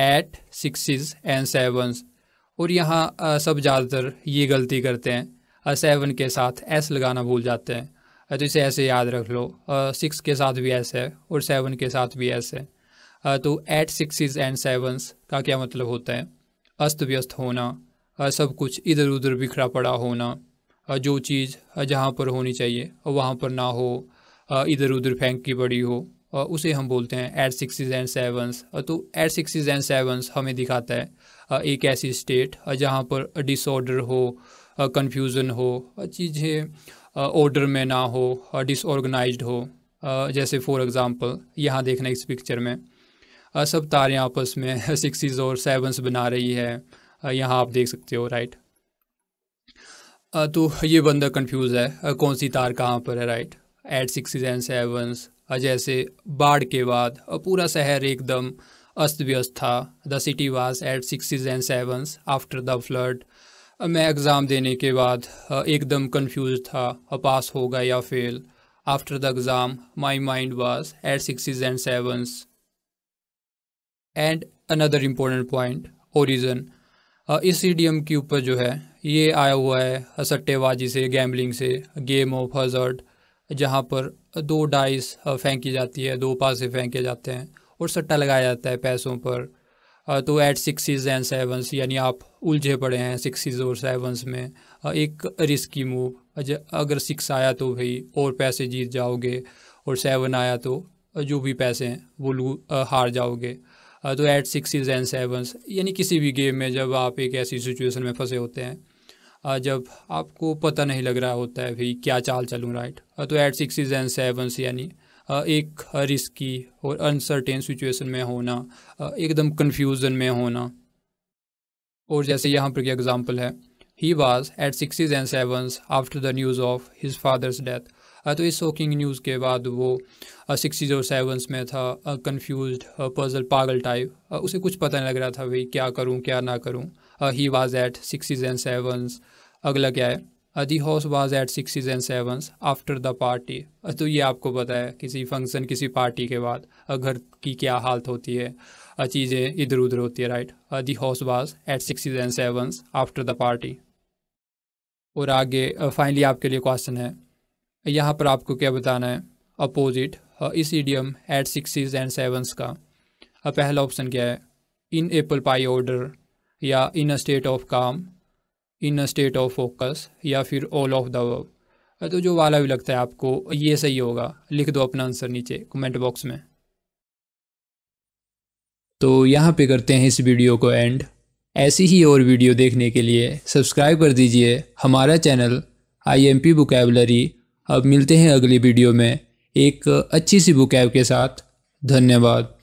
eight सिक्सिस and sevens और यहाँ सब ज़्यादातर ये गलती करते हैं सेवन के साथ एस लगाना भूल जाते हैं तो इसे ऐसे याद रख लो सिक्स के साथ भी एस है और सेवन के साथ भी एस है तो एट सिक्सिस एंड सेवन्स का क्या मतलब होता है अस्त व्यस्त होना सब कुछ इधर उधर बिखरा पड़ा होना जो चीज़ जहाँ पर होनी चाहिए वहाँ पर ना हो इधर उधर फेंक की पड़ी हो और उसे हम बोलते हैं एट सिक्स एंड सेवन्स तो एट सिक्सज एंड सेवन्स हमें दिखाता है एक ऐसी स्टेट जहाँ पर डिसऑर्डर हो कन्फ्यूज़न हो चीज़ें ऑर्डर में ना हो डिसऑर्गेनाइज्ड हो जैसे फॉर एग्ज़ाम्पल यहाँ देखना इस पिक्चर में सब तारें आपस में सिक्सज और सेवन्स बना रही है यहाँ आप देख सकते हो राइट तो ये बंदा कंफ्यूज है कौन सी तार कहाँ पर है right at six and sevens जैसे बाढ़ के बाद पूरा शहर एकदम अस्त व्यस्त था the city was at sixes and sevens after the flood मैं एग्ज़ाम देने के बाद एकदम कंफ्यूज था पास होगा या fail after the exam my mind was at sixes and sevens and another important point origin इस ईडीएम के ऊपर जो है ये आया हुआ है सट्टेबाजी से गैम्बलिंग से गेम ऑफ हजर्ड जहाँ पर दो डाइस फेंकी जाती है दो पासे फेंके जाते हैं और सट्टा लगाया जाता है पैसों पर तो एट सिक्सिस एंड सेवन्स यानी आप उलझे पड़े हैं सिक्सिस और सेवन्स में एक रिस्की मूव अगर सिक्स आया तो भाई और पैसे जीत जाओगे और सेवन आया तो जो भी पैसे हैं वो लू हार जाओगे तो एट सिक्सिस एंड सेवन्स यानी किसी भी गेम में जब आप एक ऐसी सिचुएशन में फंसे होते हैं जब आपको पता नहीं लग रहा होता है भाई क्या चाल चलूँ राइट तो एट सिक्सेज एंड सेवन्स यानी एक रिस्की और अनसर्टेन सिचुएशन में होना एकदम कन्फ्यूज़न में होना और जैसे यहाँ पर एग्ज़ाम्पल है he was at six and sevens after the news of his father's death तो इस शॉकिंग न्यूज़ के बाद वो सिक्सटीज़ और सेवन्स में था कन्फ्यूज पर्जल पागल टाइप उसे कुछ पता नहीं लग रहा था भाई क्या करूँ क्या ना करूँ he was at sixes and sevens अगला क्या है the house was at six and sevens after the party तो ये आपको पता है किसी फंक्शन किसी पार्टी के बाद uh, घर की क्या हालत होती है uh, चीज़ें इधर उधर होती है right the house was at six and sevens after the party और आगे फाइनली uh, आपके लिए क्वेश्चन है यहाँ पर आपको क्या बताना है अपोजिट इस idiom at six and sevens का पहला ऑप्शन क्या है इन एप्पल पाई ऑर्डर या इन a state of calm in a state of focus या फिर ऑल ऑफ द वर्ब तो जो वाला भी लगता है आपको ये सही होगा लिख दो अपना आंसर नीचे कमेंट बॉक्स में तो यहाँ पे करते हैं इस वीडियो को एंड ऐसी ही और वीडियो देखने के लिए सब्सक्राइब कर दीजिए हमारा channel I M P vocabulary अब मिलते हैं अगली वीडियो में एक अच्छी सी बुकैब के साथ धन्यवाद